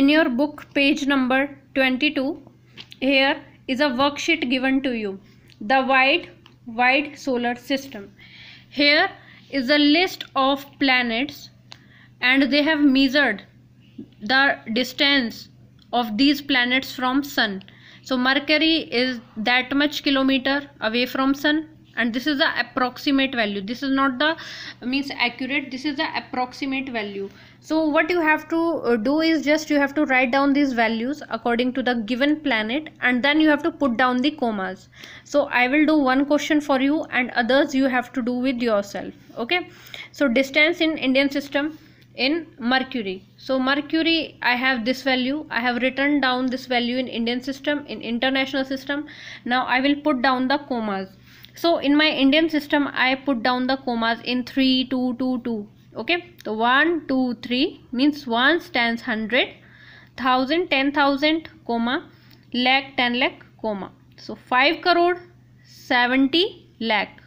in your book page number 22 here is a worksheet given to you the wide wide solar system here is a list of planets and they have measured the distance of these planets from sun so mercury is that much kilometer away from sun and this is the approximate value this is not the means accurate this is the approximate value so what you have to uh, do is just you have to write down these values according to the given planet and then you have to put down the commas so i will do one question for you and others you have to do with yourself okay so distance in indian system in mercury so mercury i have this value i have written down this value in indian system in international system now i will put down the commas so in my indian system i put down the commas in 3 2 2 2 okay so 1 2 3 means 1 stands 100 thousand ten thousand comma lakh 10 lakh comma so 5 crore 70 lakh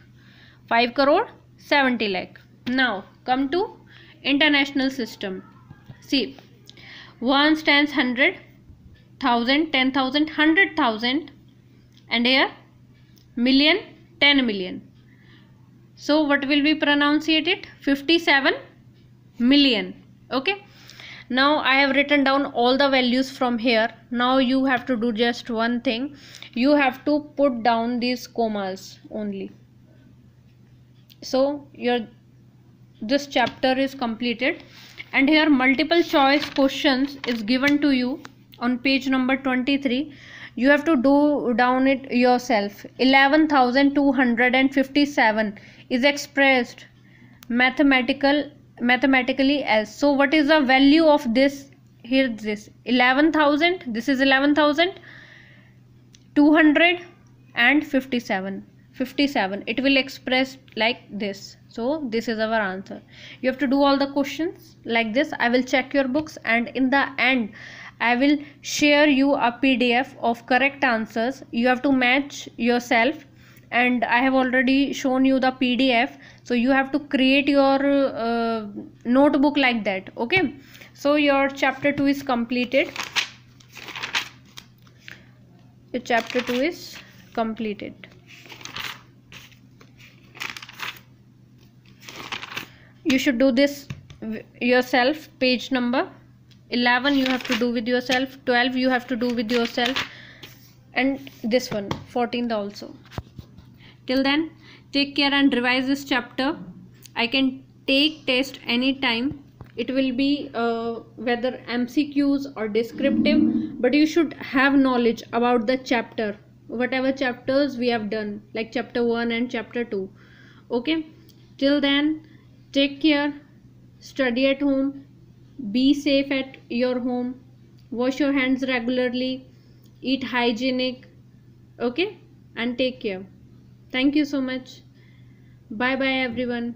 5 crore 70 lakh now come to international system see 1 stands 100 thousand ten thousand hundred thousand and here million 10 million. So what will be pronunciated? 57 million. Okay. Now I have written down all the values from here. Now you have to do just one thing. You have to put down these commas only. So your this chapter is completed and here multiple choice questions is given to you on page number 23 you have to do down it yourself 11257 is expressed mathematical mathematically as so what is the value of this here this 11000 this is 11257 57 it will express like this so this is our answer you have to do all the questions like this i will check your books and in the end I will share you a PDF of correct answers. You have to match yourself and I have already shown you the PDF. So you have to create your uh, notebook like that. Okay. So your chapter 2 is completed. Your chapter 2 is completed. You should do this yourself page number 11 you have to do with yourself 12 you have to do with yourself and this one 14th also till then take care and revise this chapter i can take test anytime it will be uh, whether mcqs or descriptive but you should have knowledge about the chapter whatever chapters we have done like chapter 1 and chapter 2 okay till then take care study at home be safe at your home wash your hands regularly eat hygienic okay and take care thank you so much bye bye everyone